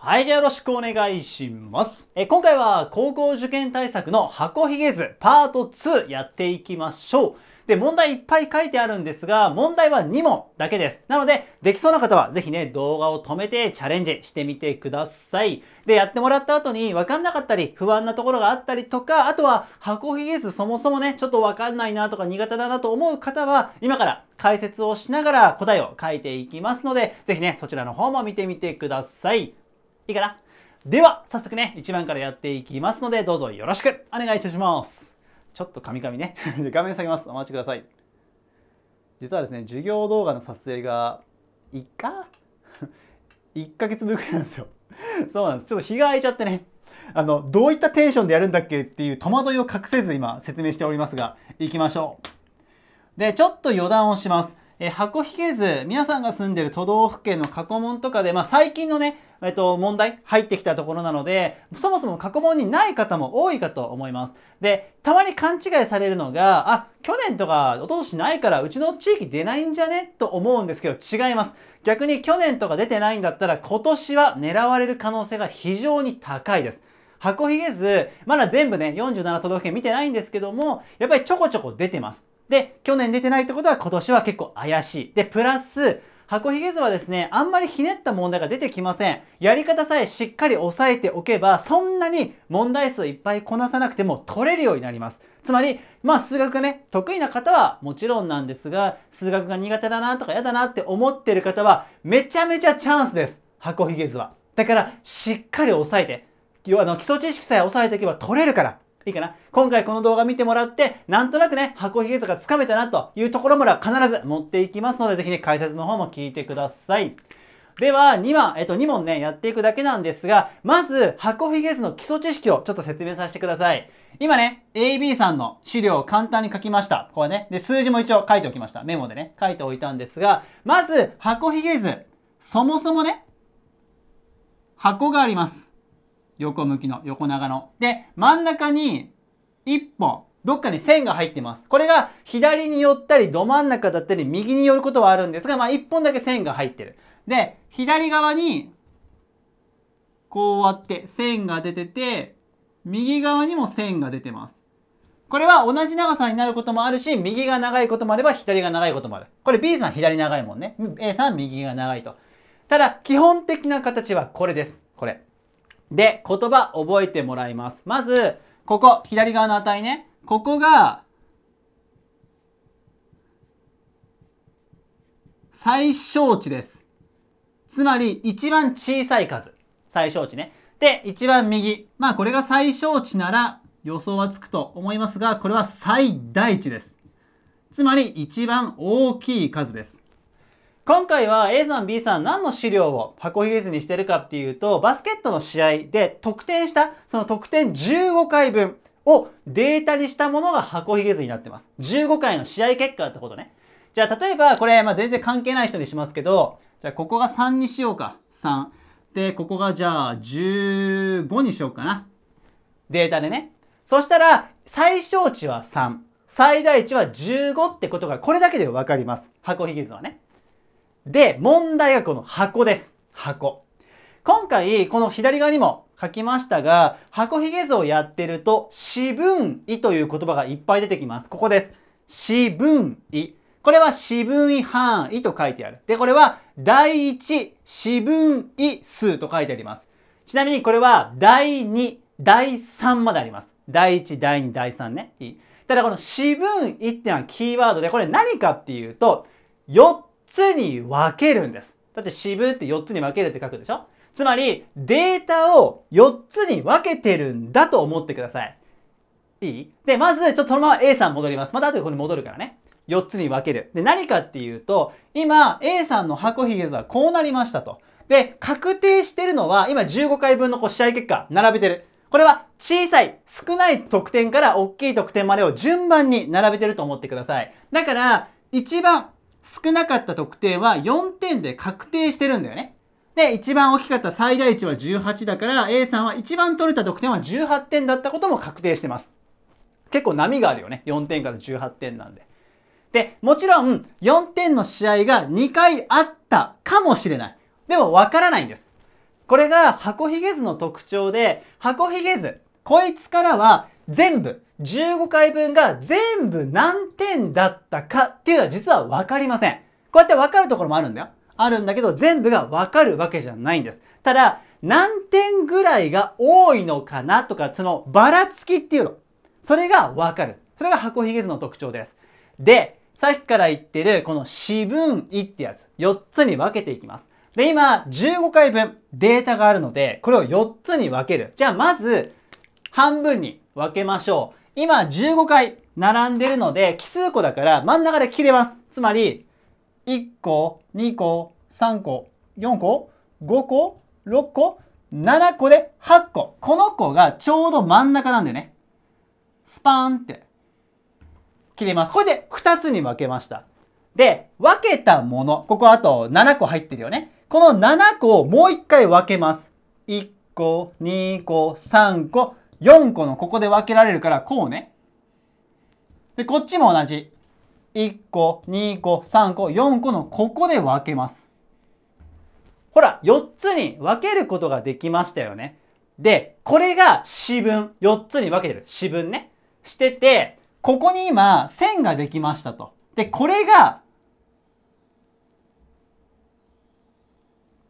はい、じゃあよろしくお願いします。え今回は高校受験対策の箱ひげ図パート2やっていきましょう。で、問題いっぱい書いてあるんですが、問題は2問だけです。なので、できそうな方はぜひね、動画を止めてチャレンジしてみてください。で、やってもらった後に分かんなかったり、不安なところがあったりとか、あとは箱ひげ図そもそもね、ちょっと分かんないなとか苦手だなと思う方は、今から解説をしながら答えを書いていきますので、ぜひね、そちらの方も見てみてください。いいかなでは、早速ね、1番からやっていきますので、どうぞよろしくお願いいたします。ちょっとカミカミね。画面下げます。お待ちください。実はですね、授業動画の撮影がい1か1 ヶ月分くらいなんですよ。そうなんです。ちょっと日が空いちゃってね。あの、どういったテンションでやるんだっけっていう戸惑いを隠せず今説明しておりますが、行きましょう。で、ちょっと余談をします。えー、箱ひげ図、皆さんが住んでる都道府県の過去問とかで、まあ、最近のね、えっと、問題入ってきたところなので、そもそも過去問にない方も多いかと思います。で、たまに勘違いされるのが、あ、去年とか一昨年ないからうちの地域出ないんじゃねと思うんですけど違います。逆に去年とか出てないんだったら今年は狙われる可能性が非常に高いです。箱ひげ図、まだ全部ね、47都道府県見てないんですけども、やっぱりちょこちょこ出てます。で、去年出てないってことは今年は結構怪しい。で、プラス、箱ひげ図はですね、あんまりひねった問題が出てきません。やり方さえしっかり押さえておけば、そんなに問題数いっぱいこなさなくても取れるようになります。つまり、まあ数学ね、得意な方はもちろんなんですが、数学が苦手だなとか嫌だなって思ってる方は、めちゃめちゃチャンスです。箱ひげ図は。だから、しっかり押さえて。要はあの基礎知識さえ押さえておけば取れるから。いいかな今回この動画見てもらって、なんとなくね、箱ひげかつかめたなというところまでは必ず持っていきますので、ぜひね、解説の方も聞いてください。では、2問、えっと、2問ね、やっていくだけなんですが、まず、箱ひげ図の基礎知識をちょっと説明させてください。今ね、AB さんの資料を簡単に書きました。これね。で、数字も一応書いておきました。メモでね、書いておいたんですが、まず、箱ひげ図。そもそもね、箱があります。横向きの横長の。で、真ん中に1本、どっかに線が入ってます。これが左に寄ったり、ど真ん中だったり、右に寄ることはあるんですが、まあ1本だけ線が入ってる。で、左側に、こうやって線が出てて、右側にも線が出てます。これは同じ長さになることもあるし、右が長いこともあれば左が長いこともある。これ B さん左長いもんね。A さん右が長いと。ただ、基本的な形はこれです。これ。で、言葉覚えてもらいます。まず、ここ、左側の値ね。ここが、最小値です。つまり、一番小さい数。最小値ね。で、一番右。まあ、これが最小値なら予想はつくと思いますが、これは最大値です。つまり、一番大きい数です。今回は A さん B さん何の資料を箱ひげ図にしてるかっていうと、バスケットの試合で得点した、その得点15回分をデータにしたものが箱ひげ図になってます。15回の試合結果ってことね。じゃあ例えばこれ、まあ、全然関係ない人にしますけど、じゃあここが3にしようか。3。で、ここがじゃあ15にしようかな。データでね。そしたら、最小値は3。最大値は15ってことが、これだけで分かります。箱ひげ図はね。で、問題がこの箱です。箱。今回、この左側にも書きましたが、箱ひげ図をやってると、四分位という言葉がいっぱい出てきます。ここです。四分位。これは四分位範囲と書いてある。で、これは第一四分位数と書いてあります。ちなみにこれは第二、第三まであります。第一、第二、第三ね。ただこの四分位ってのはキーワードで、これ何かっていうと、つに分けるんです。だって四分って4つに分けるって書くでしょつまり、データを4つに分けてるんだと思ってください。いいで、まず、ちょっとそのまま A さん戻ります。また後でここに戻るからね。4つに分ける。で、何かっていうと、今、A さんの箱ひげ図はこうなりましたと。で、確定してるのは、今15回分のこう試合結果、並べてる。これは小さい、少ない得点から大きい得点までを順番に並べてると思ってください。だから、一番少なかった得点は4点で確定してるんだよね。で、一番大きかった最大値は18だから、A さんは一番取れた得点は18点だったことも確定してます。結構波があるよね。4点から18点なんで。で、もちろん4点の試合が2回あったかもしれない。でもわからないんです。これが箱ひげ図の特徴で、箱ひげ図、こいつからは全部、15回分が全部何点だったかっていうのは実はわかりません。こうやってわかるところもあるんだよ。あるんだけど、全部がわかるわけじゃないんです。ただ、何点ぐらいが多いのかなとか、そのばらつきっていうの。それがわかる。それが箱ひげ図の特徴です。で、さっきから言ってるこの四分位ってやつ、4つに分けていきます。で、今、15回分データがあるので、これを4つに分ける。じゃあ、まず、半分に分けましょう。今15回並んでるので奇数個だから真ん中で切れます。つまり1個、2個、3個、4個、5個、6個、7個で8個。この子がちょうど真ん中なんでね。スパーンって切れます。これで2つに分けました。で、分けたもの。ここあと7個入ってるよね。この7個をもう1回分けます。1個、2個、3個、4個のここで分けられるからこうね。で、こっちも同じ。1個、2個、3個、4個のここで分けます。ほら、4つに分けることができましたよね。で、これが四分。4つに分けてる。四分ね。してて、ここに今、線ができましたと。で、これが、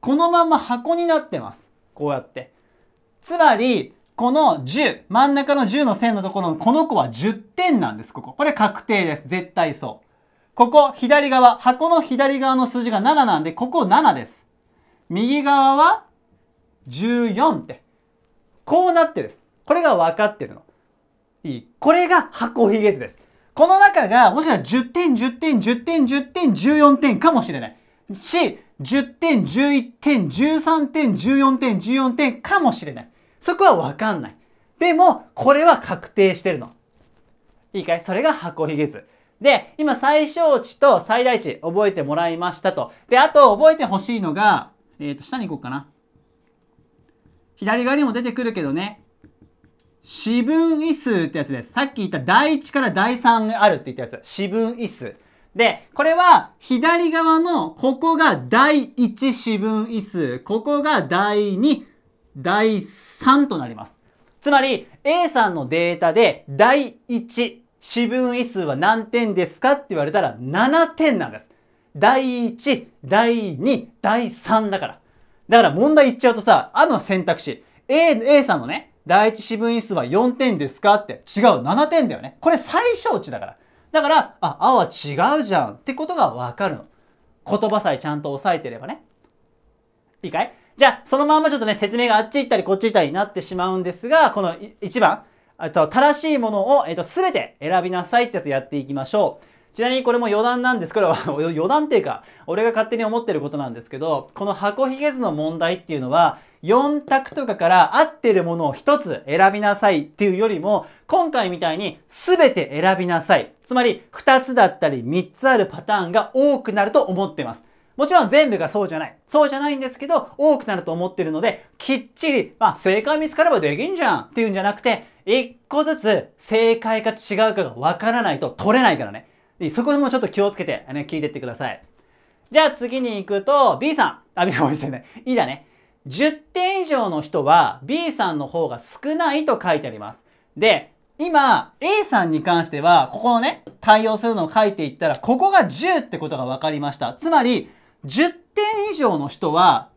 このまま箱になってます。こうやって。つまり、この10、真ん中の10の線のところのこの子は10点なんです、ここ。これ確定です。絶対そう。ここ、左側、箱の左側の数字が7なんで、ここ7です。右側は14って。こうなってる。これが分かってるの。いい。これが箱ひげ図です。この中が、もしかしたら10点、10点、10点、10点、14点かもしれない。し、10点、11点、13点、14点、14点かもしれない。そこはわかんない。でも、これは確定してるの。いいかいそれが箱ひげ図。で、今最小値と最大値覚えてもらいましたと。で、あと覚えてほしいのが、えっ、ー、と、下に行こうかな。左側にも出てくるけどね。四分位数ってやつです。さっき言った第1から第3があるって言ったやつ。四分位数。で、これは左側のここが第1四分位数、ここが第2第3となります。つまり A さんのデータで第1四分位数は何点ですかって言われたら7点なんです。第1、第2、第3だから。だから問題言っちゃうとさ、あの選択肢、A, A さんのね、第一四分位数は4点ですかって違う、7点だよね。これ最小値だから。だから、あ、あは違うじゃんってことがわかるの。言葉さえちゃんと押さえてればね。いいかいじゃあ、そのまんまちょっとね、説明があっち行ったりこっち行ったりになってしまうんですが、この1番、あと、正しいものを、えっ、と、すべて選びなさいってやつやっていきましょう。ちなみにこれも余談なんです。これは 余談っていうか、俺が勝手に思ってることなんですけど、この箱ひげ図の問題っていうのは、4択とかから合ってるものを1つ選びなさいっていうよりも、今回みたいに全て選びなさい。つまり、2つだったり3つあるパターンが多くなると思ってます。もちろん全部がそうじゃない。そうじゃないんですけど、多くなると思ってるので、きっちり、まあ、正解見つかればできんじゃんっていうんじゃなくて、一個ずつ正解か違うかがわからないと取れないからね。そこもちょっと気をつけて、ね、聞いてってください。じゃあ次に行くと、B さん。あ、B さんおいしいね。いいだね。10点以上の人は B さんの方が少ないと書いてあります。で、今、A さんに関しては、ここのね、対応するのを書いていったら、ここが10ってことが分かりました。つまり、10点以上の人は、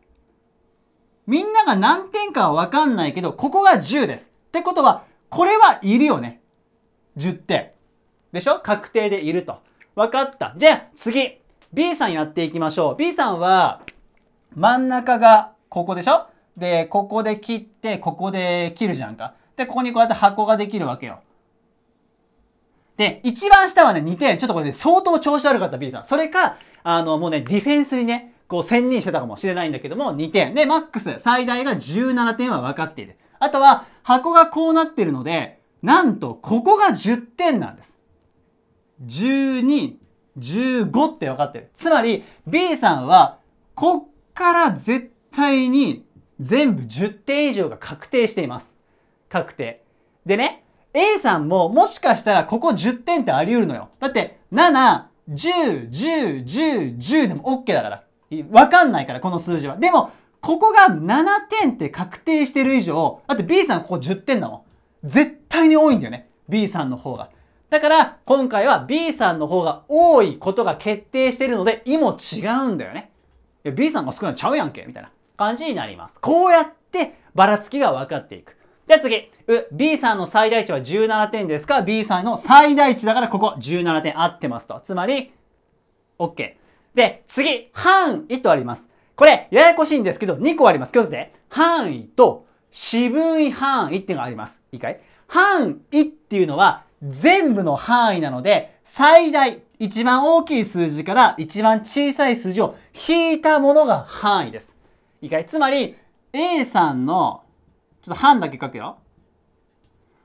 みんなが何点かはわかんないけど、ここが10です。ってことは、これはいるよね。10点。でしょ確定でいると。わかった。じゃあ、次。B さんやっていきましょう。B さんは、真ん中がここでしょで、ここで切って、ここで切るじゃんか。で、ここにこうやって箱ができるわけよ。で、一番下はね、2点。ちょっとこれね、相当調子悪かった B さん。それか、あの、もうね、ディフェンスにね、こう、専任してたかもしれないんだけども、2点。で、マックス、最大が17点は分かっている。あとは、箱がこうなってるので、なんと、ここが10点なんです。12、15って分かってる。つまり、B さんは、こっから絶対に全部10点以上が確定しています。確定。でね、A さんももしかしたらここ10点ってあり得るのよ。だって、7、10、10、10、10でも OK だから。わかんないから、この数字は。でも、ここが7点って確定してる以上、だって B さんここ10点だもん。絶対に多いんだよね。B さんの方が。だから、今回は B さんの方が多いことが決定してるので、意も違うんだよね。いや、B さんが少ないちゃうやんけ、みたいな感じになります。こうやって、ばらつきが分かっていく。じゃあ次。う、B さんの最大値は17点ですか ?B さんの最大値だからここ17点合ってますと。つまり、OK。で、次、範囲とあります。これ、ややこしいんですけど、2個あります。今日で、範囲と四分位範囲っていうのがあります。いいかい範囲っていうのは、全部の範囲なので、最大、一番大きい数字から一番小さい数字を引いたものが範囲です。いいかいつまり、A さんのちょっと半だけ書くよ。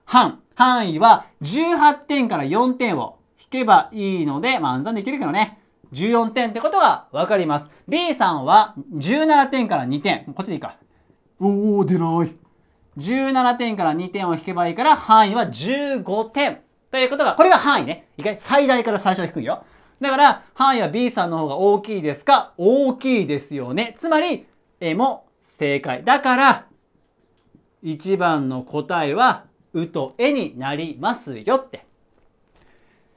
半。範囲は18点から4点を引けばいいので、まあ暗算できるけどね。14点ってことはわかります。B さんは17点から2点。こっちでいいか。おー、出ない。17点から2点を引けばいいから、範囲は15点。ということが、これが範囲ね。一回最大から最初は低いよ。だから、範囲は B さんの方が大きいですか大きいですよね。つまり、A も正解。だから、1番の答えは、うとえになりますよって。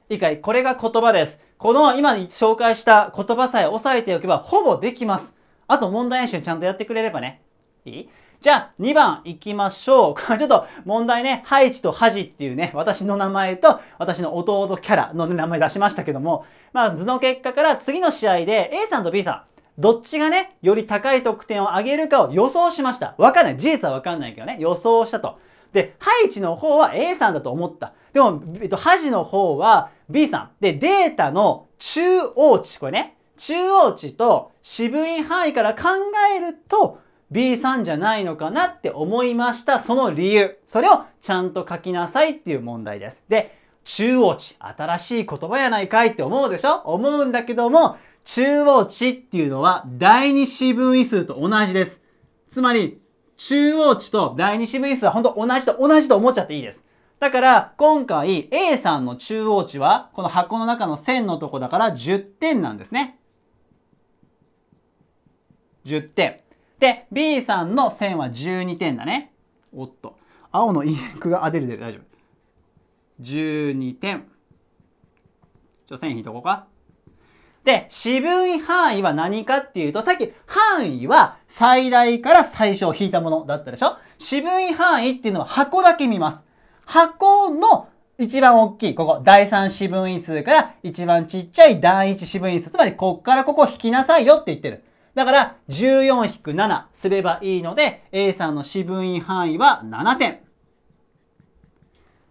いいかいこれが言葉です。この今紹介した言葉さえ押さえておけばほぼできます。あと問題演習ちゃんとやってくれればね。いいじゃあ2番行きましょう。こ れちょっと問題ね、ハイチとハジっていうね、私の名前と私の弟キャラの名前出しましたけども、まあ図の結果から次の試合で A さんと B さん、どっちがね、より高い得点を上げるかを予想しました。わかんない。事実はわかんないけどね、予想したと。で、ハイチの方は A さんだと思った。でも、えっと、ハジの方は B さん。で、データの中央値、これね、中央値と渋い範囲から考えると、B さんじゃないのかなって思いました。その理由。それをちゃんと書きなさいっていう問題です。で、中央値、新しい言葉やないかいって思うでしょ思うんだけども、中央値っていうのは第二四分位数と同じです。つまり、中央値と第二四分位数は本当同じと同じと思っちゃっていいです。だから、今回 A さんの中央値は、この箱の中の線のとこだから10点なんですね。10点。で、B さんの線は12点だね。おっと。青のインクが、出る出る、大丈夫。12点。ちょ、線引いとこうか。で、渋い範囲は何かっていうと、さっき範囲は最大から最小を引いたものだったでしょ渋い範囲っていうのは箱だけ見ます。箱の一番大きい、ここ、第三四分位数から一番ちっちゃい第一四分位数。つまり、こっからここ引きなさいよって言ってる。だから、14-7すればいいので、A さんの四分位範囲は7点。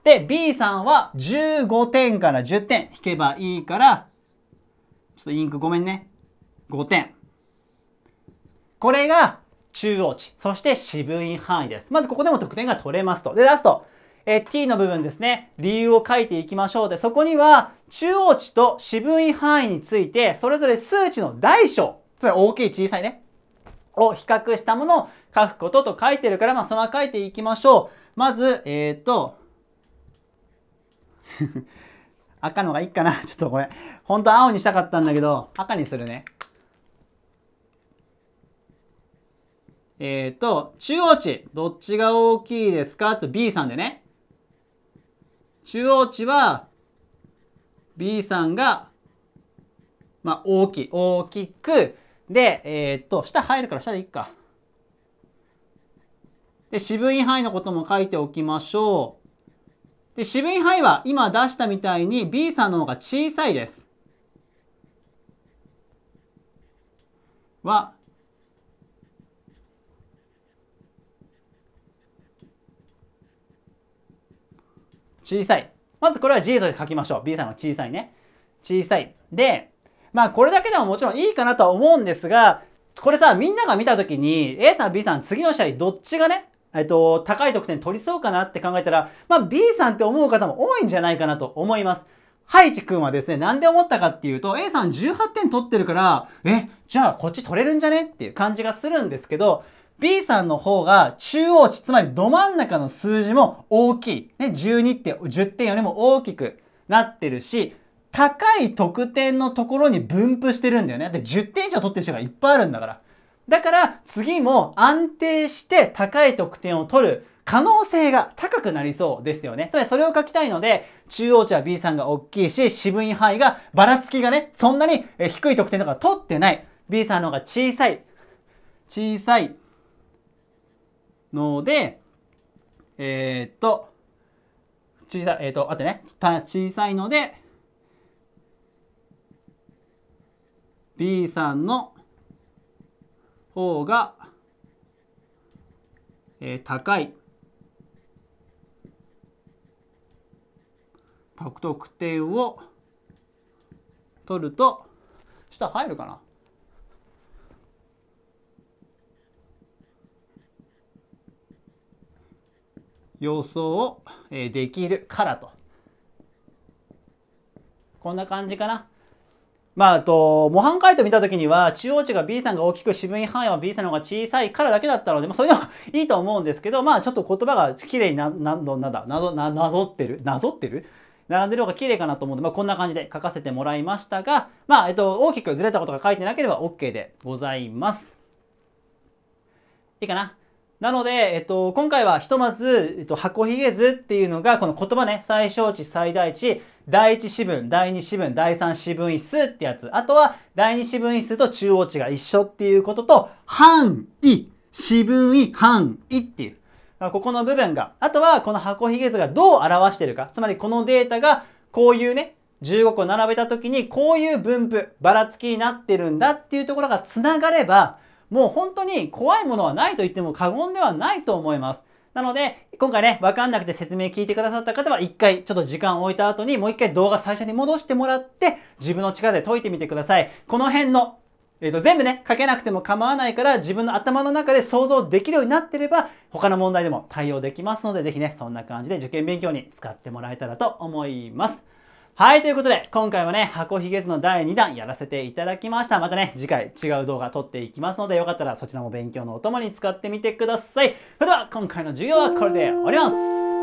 で、B さんは15点から10点引けばいいから、ちょっとインクごめんね。5点。これが中央値、そして渋い範囲です。まずここでも得点が取れますと。で、ラスト。え t の部分ですね、理由を書いていきましょうで、そこには中央値と四分位範囲について、それぞれ数値の大小、つまり大きい小さいね、を比較したものを書くことと書いてるから、まあそのまま書いていきましょう。まず、えっ、ー、と、赤のがいいかな。ちょっとこれ、ほんと青にしたかったんだけど、赤にするね。えっ、ー、と、中央値、どっちが大きいですかと B さんでね。中央値は B さんが、まあ、大きい、大きく、で、えっ、ー、と、下入るから下でいっか。で、四分位範囲のことも書いておきましょう。で、渋い範囲は今出したみたいに B さんの方が小さいです。は、小さい。まずこれは G と書きましょう。B さんが小さいね。小さい。で、まあこれだけでももちろんいいかなとは思うんですが、これさ、みんなが見たときに A さん B さん次の試合どっちがね、えっと、高い得点取りそうかなって考えたら、まあ、B さんって思う方も多いんじゃないかなと思います。ハイチ君はですね、なんで思ったかっていうと、A さん18点取ってるから、え、じゃあこっち取れるんじゃねっていう感じがするんですけど、B さんの方が中央値、つまりど真ん中の数字も大きい。ね、12って10点よりも大きくなってるし、高い得点のところに分布してるんだよね。で、10点以上取ってる人がいっぱいあるんだから。だから次も安定して高い得点を取る可能性が高くなりそうですよね。つまりそれを書きたいので、中央値は B さんが大きいし、渋い範囲がばらつきがね、そんなに低い得点とか取ってない。B さんの方が小さい。小さい。ので、えー、っと、小さい、えー、っと、あってね、小さいので、B さんの方が、えー、高い得点を取ると下入るかな様相をできるからとこんな感じかな。まあ、あと、模範解答見た時には、中央値が B さんが大きく、渋い範囲は B さんの方が小さいからだけだったので、まあ、そういうのは いいと思うんですけど、まあ、ちょっと言葉が綺麗にな、な、なだ、なぞ、な、なぞってるなぞってる並んでる方が綺麗かなと思うので、まあ、こんな感じで書かせてもらいましたが、まあ、えっと、大きくずれたことが書いてなければ OK でございます。いいかななので、えっと、今回はひとまず、えっと、箱ひげ図っていうのが、この言葉ね、最小値、最大値、第1四分、第2四分、第3四分位数ってやつ。あとは、第2四分位数と中央値が一緒っていうことと、範囲、四分位、範囲っていう。ここの部分が、あとはこの箱ひげ図がどう表してるか、つまりこのデータがこういうね、15個並べた時にこういう分布、ばらつきになってるんだっていうところが繋がれば、もう本当に怖いものはないと言っても過言ではないと思います。なので、今回ね、わかんなくて説明聞いてくださった方は、一回ちょっと時間を置いた後に、もう一回動画最初に戻してもらって、自分の力で解いてみてください。この辺の、えっ、ー、と、全部ね、書けなくても構わないから、自分の頭の中で想像できるようになってれば、他の問題でも対応できますので、ぜひね、そんな感じで受験勉強に使ってもらえたらと思います。はい、ということで、今回はね、箱ひげ図の第2弾やらせていただきました。またね、次回違う動画撮っていきますので、よかったらそちらも勉強のお供に使ってみてください。それでは、今回の授業はこれで終わります。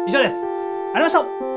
以上です。ありがとうございました